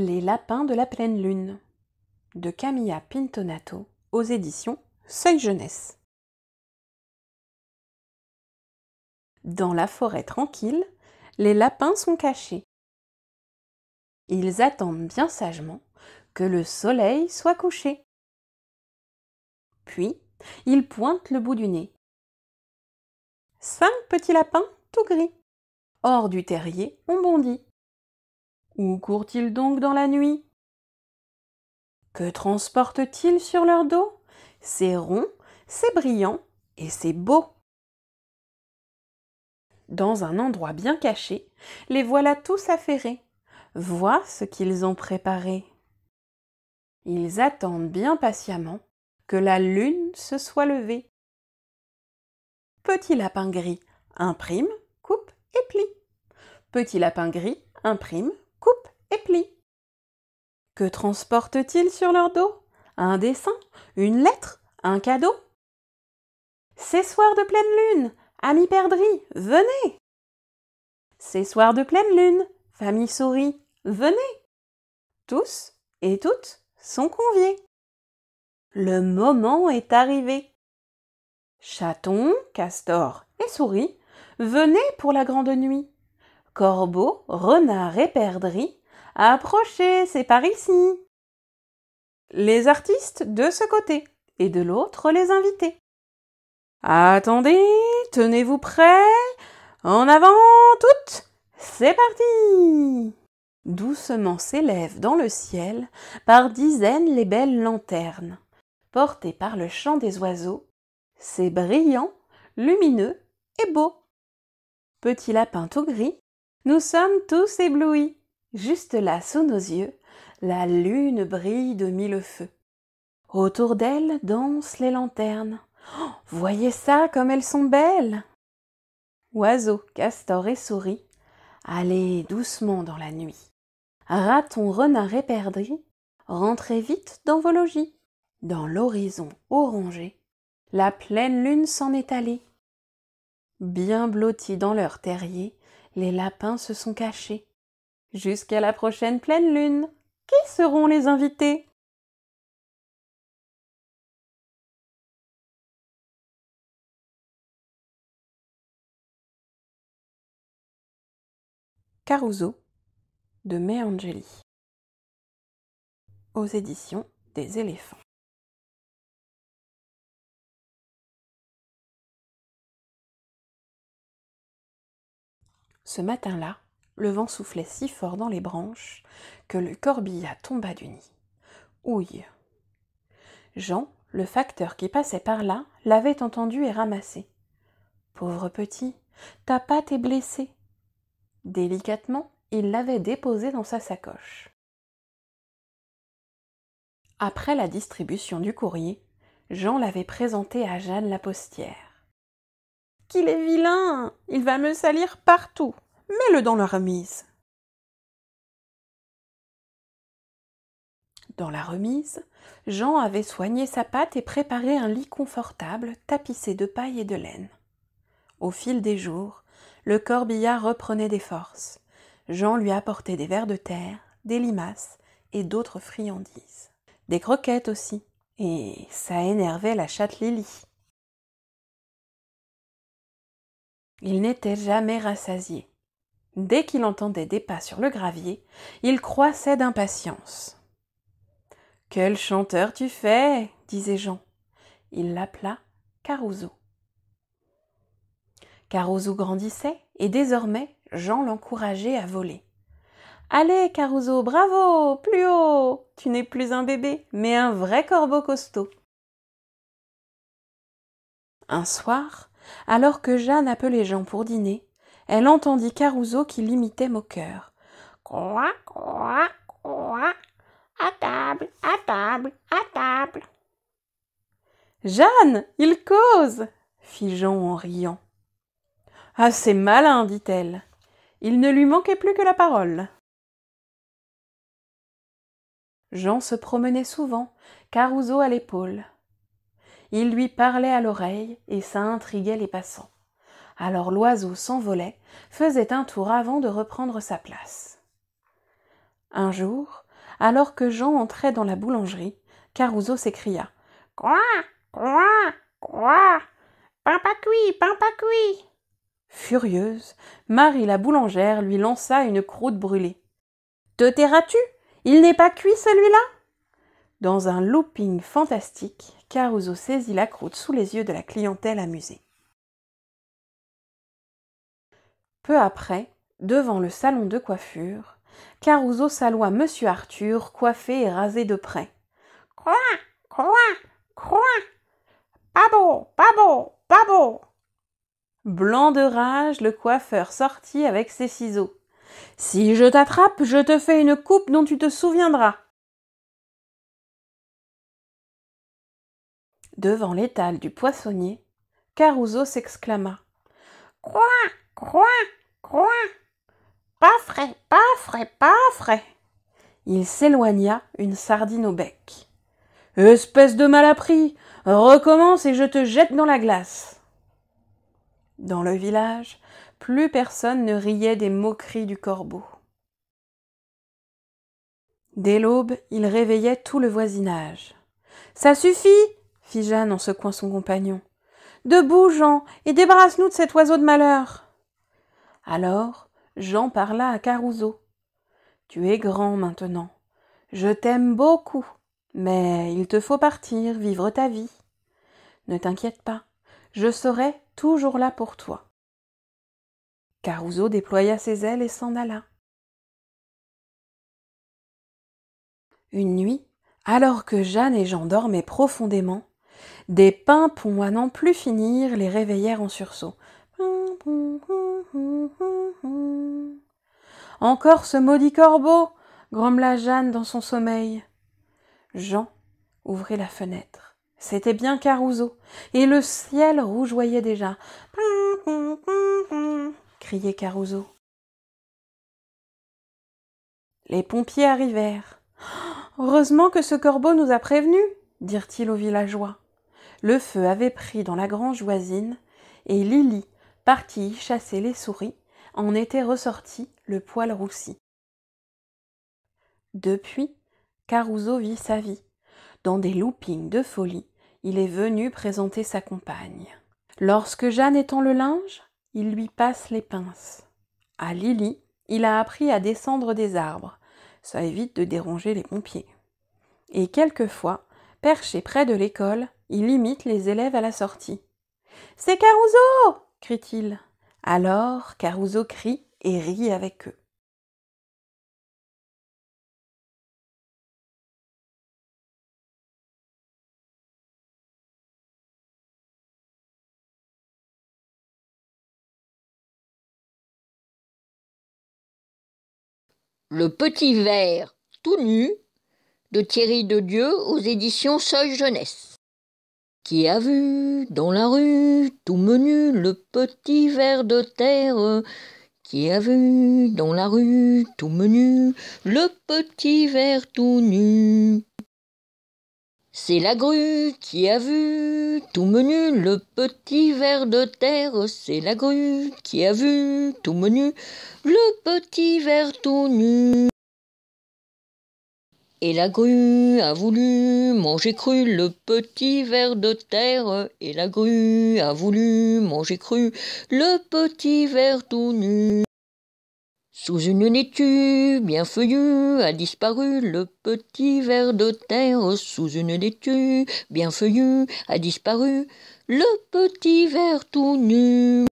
Les lapins de la pleine lune de Camilla Pintonato aux éditions Seuil Jeunesse. Dans la forêt tranquille, les lapins sont cachés. Ils attendent bien sagement que le soleil soit couché. Puis, ils pointent le bout du nez. Cinq petits lapins tout gris, hors du terrier, ont bondi. Où courent-ils donc dans la nuit Que transportent-ils sur leur dos C'est rond, c'est brillant et c'est beau. Dans un endroit bien caché, les voilà tous affairés. Vois ce qu'ils ont préparé. Ils attendent bien patiemment que la lune se soit levée. Petit lapin gris, imprime, coupe et plie. Petit lapin gris, imprime, et Que transportent-ils sur leur dos Un dessin Une lettre Un cadeau Ces soir de pleine lune, amis perdrix, venez Ces soirs de pleine lune, famille souris, venez Tous et toutes sont conviés. Le moment est arrivé. Chatons, castors et souris, venez pour la grande nuit. Corbeau, renard et perdrix, Approchez, c'est par ici. Les artistes de ce côté et de l'autre les invités. Attendez, tenez-vous prêts. En avant toutes, c'est parti. Doucement s'élèvent dans le ciel par dizaines les belles lanternes, portées par le chant des oiseaux. C'est brillant, lumineux et beau. Petit lapin tout gris, nous sommes tous éblouis. Juste là, sous nos yeux, la lune brille de mille feux. Autour d'elle dansent les lanternes. Oh, voyez ça, comme elles sont belles. Oiseaux, castors et souris, allez doucement dans la nuit. Ratons, renards et perdrix, rentrez vite dans vos logis. Dans l'horizon orangé, la pleine lune s'en est allée. Bien blottis dans leur terrier, les lapins se sont cachés. Jusqu'à la prochaine pleine lune. Qui seront les invités Caruso de May Angeli aux éditions des éléphants. Ce matin-là, le vent soufflait si fort dans les branches que le corbillard tomba du nid. Ouille Jean, le facteur qui passait par là, l'avait entendu et ramassé. Pauvre petit, ta patte est blessée. Délicatement, il l'avait déposé dans sa sacoche. Après la distribution du courrier, Jean l'avait présenté à Jeanne la postière. Qu'il est vilain Il va me salir partout mets-le dans la remise. Dans la remise, Jean avait soigné sa patte et préparé un lit confortable tapissé de paille et de laine. Au fil des jours, le corbillard reprenait des forces. Jean lui apportait des vers de terre, des limaces et d'autres friandises. Des croquettes aussi. Et ça énervait la chatte Lily. Il n'était jamais rassasié. Dès qu'il entendait des pas sur le gravier, il croissait d'impatience. Quel chanteur tu fais disait Jean. Il l'appela Caruso. Caruso grandissait et désormais Jean l'encourageait à voler. Allez, Caruso, bravo, plus haut Tu n'es plus un bébé, mais un vrai corbeau costaud. Un soir, alors que Jeanne appelait Jean pour dîner, elle entendit Caruso qui l'imitait moqueur. Quoi, quoi, quoi À table, à table, à table. Jeanne, il cause fit Jean en riant. Ah, c'est malin, dit-elle. Il ne lui manquait plus que la parole. Jean se promenait souvent, Caruso à l'épaule. Il lui parlait à l'oreille et ça intriguait les passants. Alors l'oiseau s'envolait, faisait un tour avant de reprendre sa place. Un jour, alors que Jean entrait dans la boulangerie, Caruso s'écria. Quoi? Quoi? Quoi? Pain pas cuit, pain pas cuit. Furieuse, Marie la boulangère lui lança une croûte brûlée. Te tairas-tu? Il n'est pas cuit celui-là? Dans un looping fantastique, Caruso saisit la croûte sous les yeux de la clientèle amusée. Peu après, devant le salon de coiffure, Caruso salua Monsieur Arthur, coiffé et rasé de près. Quoi Quoi Quoi Pas beau Pas beau Pas beau Blanc de rage, le coiffeur sortit avec ses ciseaux. Si je t'attrape, je te fais une coupe dont tu te souviendras. Devant l'étal du poissonnier, Caruso s'exclama. « Quoi Pas frais, pas frais, pas frais Il s'éloigna, une sardine au bec. Espèce de malappris Recommence et je te jette dans la glace Dans le village, plus personne ne riait des moqueries du corbeau. Dès l'aube, il réveillait tout le voisinage. Ça suffit fit Jeanne en secouant son compagnon. Debout, Jean, et débarrasse-nous de cet oiseau de malheur alors Jean parla à Caruso. Tu es grand maintenant. Je t'aime beaucoup, mais il te faut partir, vivre ta vie. Ne t'inquiète pas, je serai toujours là pour toi. Caruso déploya ses ailes et s'en alla. Une nuit, alors que Jeanne et Jean dormaient profondément, des pimpons à n'en plus finir les réveillèrent en sursaut. Encore ce maudit corbeau grommela Jeanne dans son sommeil. Jean ouvrit la fenêtre. C'était bien Caruso, et le ciel rougeoyait déjà. criait Caruso. Les pompiers arrivèrent. Heureusement que ce corbeau nous a prévenus, dirent-ils aux villageois. Le feu avait pris dans la grange voisine, et Lily parti chasser les souris, en était ressorti le poil roussi. Depuis, Caruso vit sa vie. Dans des loopings de folie, il est venu présenter sa compagne. Lorsque Jeanne étend le linge, il lui passe les pinces. À Lily, il a appris à descendre des arbres. Ça évite de déranger les pompiers. Et quelquefois, perché près de l'école, il imite les élèves à la sortie. C'est Caruso crie-t-il. Alors Caruso crie et rit avec eux. Le petit verre tout nu de Thierry de Dieu aux éditions Seuil Jeunesse. Qui a vu dans la rue tout menu le petit ver de terre Qui a vu dans la rue tout menu le petit ver tout nu C'est la grue qui a vu tout menu le petit ver de terre C'est la grue qui a vu tout menu le petit ver tout nu et la grue a voulu manger cru le petit ver de terre. Et la grue a voulu manger cru le petit ver tout nu. Sous une laitue bien feuillue a disparu le petit ver de terre. Sous une laitue bien feuillue a disparu le petit ver tout nu.